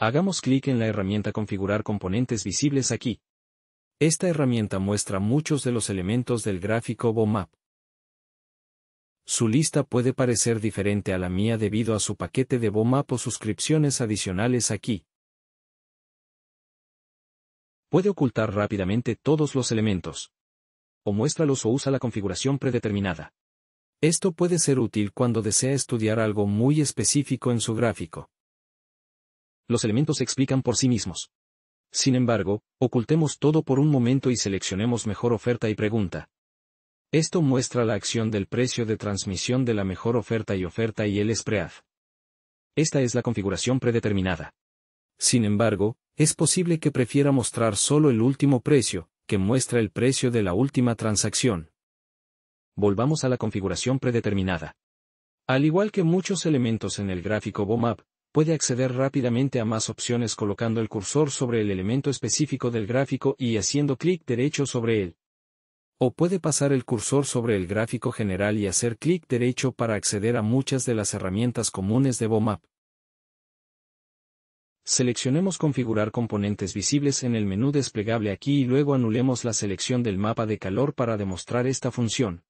Hagamos clic en la herramienta Configurar componentes visibles aquí. Esta herramienta muestra muchos de los elementos del gráfico BOMAP. Su lista puede parecer diferente a la mía debido a su paquete de BOMAP o suscripciones adicionales aquí. Puede ocultar rápidamente todos los elementos. O muéstralos o usa la configuración predeterminada. Esto puede ser útil cuando desea estudiar algo muy específico en su gráfico los elementos se explican por sí mismos. Sin embargo, ocultemos todo por un momento y seleccionemos mejor oferta y pregunta. Esto muestra la acción del precio de transmisión de la mejor oferta y oferta y el spread. Esta es la configuración predeterminada. Sin embargo, es posible que prefiera mostrar solo el último precio, que muestra el precio de la última transacción. Volvamos a la configuración predeterminada. Al igual que muchos elementos en el gráfico BOMAP, puede acceder rápidamente a más opciones colocando el cursor sobre el elemento específico del gráfico y haciendo clic derecho sobre él. O puede pasar el cursor sobre el gráfico general y hacer clic derecho para acceder a muchas de las herramientas comunes de BOMAP. Seleccionemos Configurar componentes visibles en el menú desplegable aquí y luego anulemos la selección del mapa de calor para demostrar esta función.